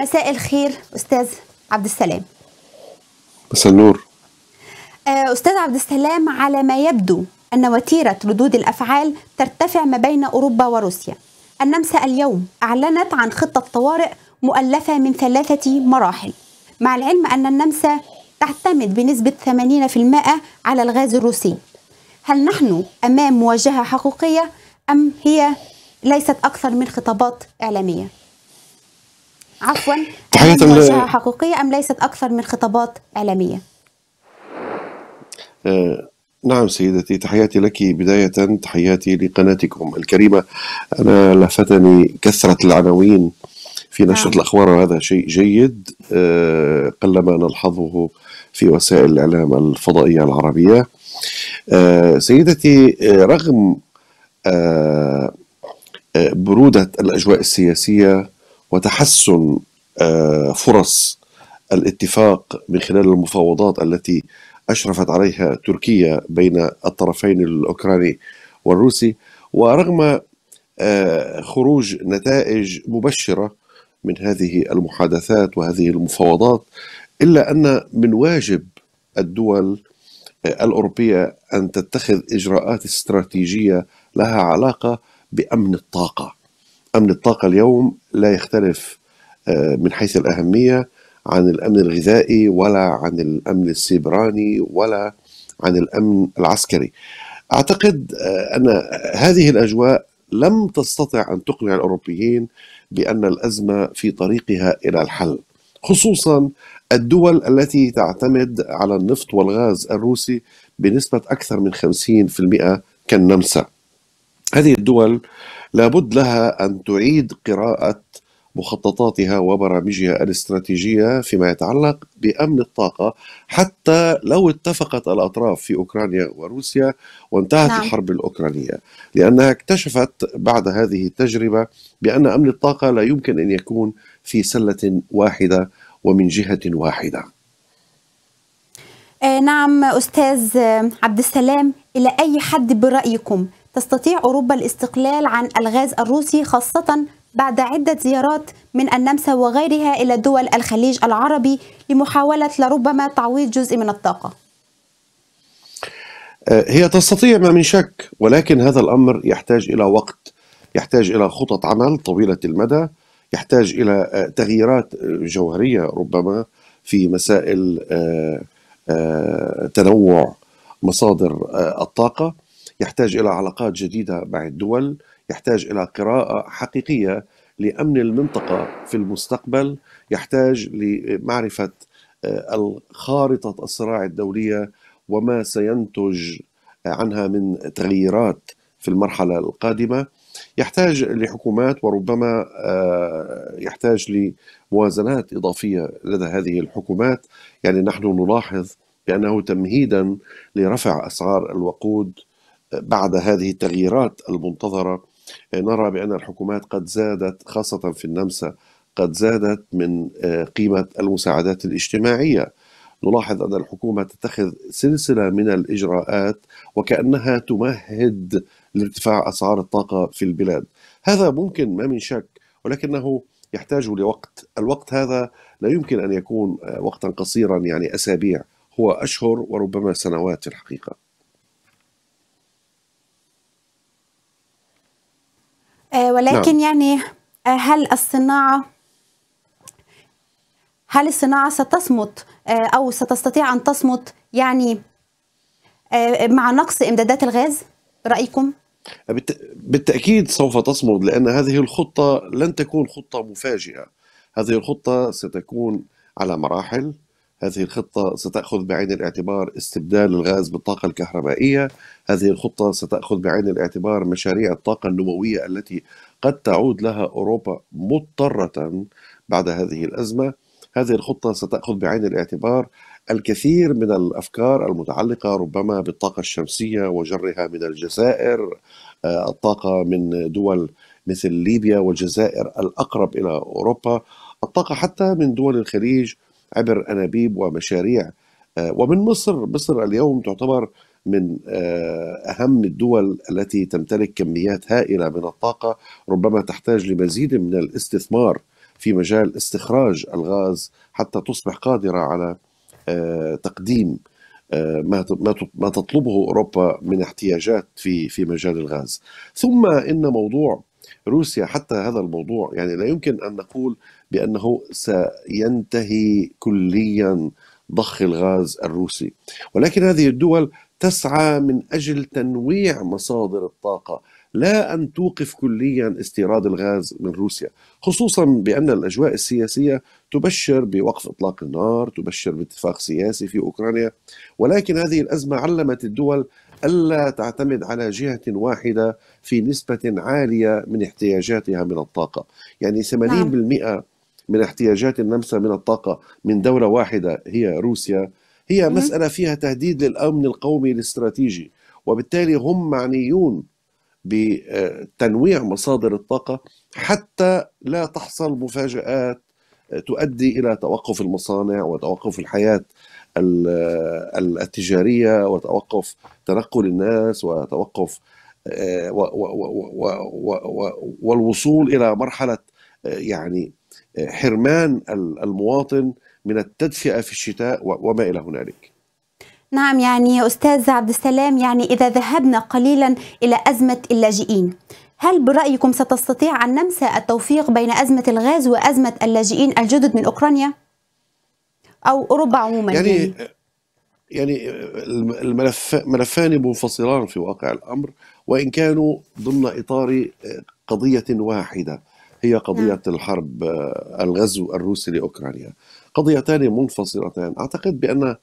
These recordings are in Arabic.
مساء الخير استاذ عبد السلام مساء النور آه، استاذ عبد السلام على ما يبدو ان وتيره ردود الافعال ترتفع ما بين اوروبا وروسيا النمسا اليوم اعلنت عن خطه طوارئ مؤلفه من ثلاثه مراحل مع العلم ان النمسا تعتمد بنسبه 80% على الغاز الروسي هل نحن امام مواجهه حقيقيه ام هي ليست اكثر من خطابات اعلاميه عفوا تحية مواجهة حقيقية أم ليست أكثر من خطابات إعلامية؟ آه نعم سيدتي تحياتي لك بداية تحياتي لقناتكم الكريمة أنا لفتني كثرة العناوين في نعم. نشرة آه. الأخبار وهذا شيء جيد آه قلما نلحظه في وسائل الإعلام الفضائية العربية آه سيدتي آه، رغم آه، آه، برودة الأجواء السياسية وتحسن آه، فرص الاتفاق من خلال المفاوضات التي اشرفت عليها تركيا بين الطرفين الاوكراني والروسي ورغم آه، خروج نتائج مبشره من هذه المحادثات وهذه المفاوضات الا ان من واجب الدول آه، الاوروبيه ان تتخذ اجراءات استراتيجيه لها علاقه بامن الطاقه أمن الطاقة اليوم لا يختلف آه، من حيث الأهمية عن الأمن الغذائي ولا عن الأمن السيبراني ولا عن الأمن العسكري أعتقد آه، أن هذه الأجواء لم تستطع أن تقنع الأوروبيين بأن الأزمة في طريقها إلى الحل خصوصا الدول التي تعتمد على النفط والغاز الروسي بنسبة أكثر من 50% كالنمسا هذه الدول لابد لها أن تعيد قراءة مخططاتها وبرامجها الاستراتيجيه فيما يتعلق بامن الطاقه حتى لو اتفقت الاطراف في اوكرانيا وروسيا وانتهت نعم. الحرب الاوكرانيه لانها اكتشفت بعد هذه التجربه بان امن الطاقه لا يمكن ان يكون في سله واحده ومن جهه واحده. آه، نعم استاذ عبد السلام الى اي حد برايكم تستطيع أوروبا الاستقلال عن الغاز الروسي خاصة بعد عدة زيارات من النمسا وغيرها إلى دول الخليج العربي لمحاولة لربما تعويض جزء من الطاقة أه، هي تستطيع ما من شك ولكن هذا الأمر يحتاج إلى وقت يحتاج إلى خطط عمل طويلة المدى يحتاج إلى أه، تغييرات أه، جوهرية ربما في مسائل تنوع مصادر الطاقة يحتاج الى علاقات جديده مع الدول يحتاج الى قراءه حقيقيه لامن المنطقه في المستقبل يحتاج لمعرفه آه، الخارطه الصراع الدوليه وما سينتج آه، عنها من تغييرات في المرحله القادمه يحتاج لحكومات وربما آه، يحتاج لموازنات اضافيه لدى هذه الحكومات يعني نحن نلاحظ بانه تمهيدا لرفع اسعار الوقود بعد هذه التغييرات المنتظرة آه، نرى بأن الحكومات قد زادت خاصة في النمسا قد زادت من آه، قيمة المساعدات الاجتماعية نلاحظ أن الحكومة تتخذ سلسلة من الإجراءات وكأنها تمهد لارتفاع أسعار الطاقة في البلاد هذا ممكن ما من شك ولكنه يحتاج لوقت الوقت هذا لا يمكن أن يكون آه، وقتا قصيرا يعني أسابيع هو أشهر وربما سنوات في الحقيقة آه، ولكن نعم. يعني آه، هل الصناعة هل الصناعة ستصمت آه، أو ستستطيع أن تصمت يعني مع نقص إمدادات الغاز رأيكم؟ بالتأكيد سوف تصمد لأن هذه الخطة لن تكون خطة مفاجئة هذه الخطة ستكون على مراحل هذه الخطة ستأخذ بعين الاعتبار استبدال الغاز بالطاقة الكهربائية هذه الخطة ستأخذ بعين الاعتبار مشاريع الطاقة النووية التي قد تعود لها أوروبا مضطرة بعد هذه الأزمة هذه الخطة ستأخذ بعين الاعتبار الكثير من الأفكار المتعلقة ربما بالطاقة الشمسية وجرها من الجزائر آه، الطاقة من دول مثل ليبيا والجزائر الأقرب إلى أوروبا الطاقة حتى من دول الخليج عبر أنابيب ومشاريع آه، ومن مصر مصر اليوم تعتبر من آه، أهم الدول التي تمتلك كميات هائلة من الطاقة ربما تحتاج لمزيد من الاستثمار في مجال استخراج الغاز حتى تصبح قادرة على آه، تقديم ما تطلبه اوروبا من احتياجات في في مجال الغاز ثم ان موضوع روسيا حتى هذا الموضوع يعني لا يمكن أن نقول بأنه سينتهي كليا ضخ الغاز الروسي ولكن هذه الدول تسعى من أجل تنويع مصادر الطاقة لا أن توقف كليا استيراد الغاز من روسيا خصوصا بأن الأجواء السياسية تبشر بوقف إطلاق النار تبشر باتفاق سياسي في أوكرانيا ولكن هذه الأزمة علمت الدول ألا تعتمد على جهة واحدة في نسبة عالية من احتياجاتها من الطاقة يعني 80% نعم. من احتياجات النمسا من الطاقة من دولة واحدة هي روسيا هي مسألة فيها تهديد للأمن القومي الاستراتيجي وبالتالي هم معنيون بتنويع مصادر الطاقه حتى لا تحصل مفاجات آه، تؤدي الى توقف المصانع وتوقف الحياه آه، التجاريه وتوقف تنقل الناس وتوقف آه، والوصول الى مرحله يعني حرمان المواطن من التدفئه في الشتاء وما الى هنالك. نعم يعني أستاذ عبد السلام يعني إذا ذهبنا قليلا إلى أزمة اللاجئين هل برأيكم ستستطيع أن نمسى التوفيق بين أزمة الغاز وأزمة اللاجئين الجدد من أوكرانيا؟ أو أوروبا عموما يعني, يعني يعني الملف ملفان منفصلان في واقع الأمر وإن كانوا ضمن إطار قضية واحدة هي قضية نعم. الحرب الغزو الروسي لأوكرانيا قضيتان منفصلتان أعتقد بأن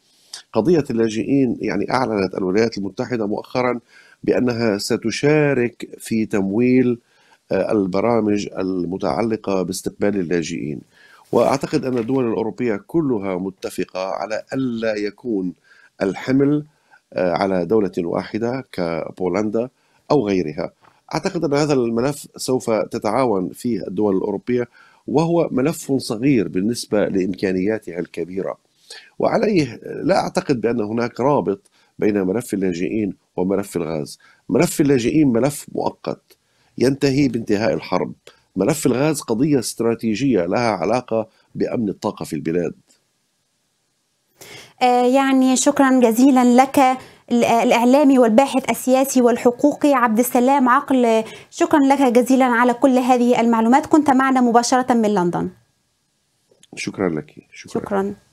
قضية اللاجئين يعني أعلنت الولايات المتحدة مؤخرا بأنها ستشارك في تمويل آه، البرامج المتعلقة باستقبال اللاجئين وأعتقد أن الدول الأوروبية كلها متفقة على ألا يكون الحمل آه، على دولة واحدة كبولندا أو غيرها أعتقد أن هذا الملف سوف تتعاون فيه الدول الأوروبية وهو ملف صغير بالنسبة لإمكانياتها الكبيرة وعليه لا أعتقد بأن هناك رابط بين ملف اللاجئين وملف الغاز ملف اللاجئين ملف مؤقت ينتهي بانتهاء الحرب ملف الغاز قضية استراتيجية لها علاقة بأمن الطاقة في البلاد آه، يعني شكرا جزيلا لك الإعلامي والباحث السياسي والحقوقي عبد السلام عقل شكرا لك جزيلا على كل هذه المعلومات كنت معنا مباشرة من لندن شكرا لك شكرا, شكرا.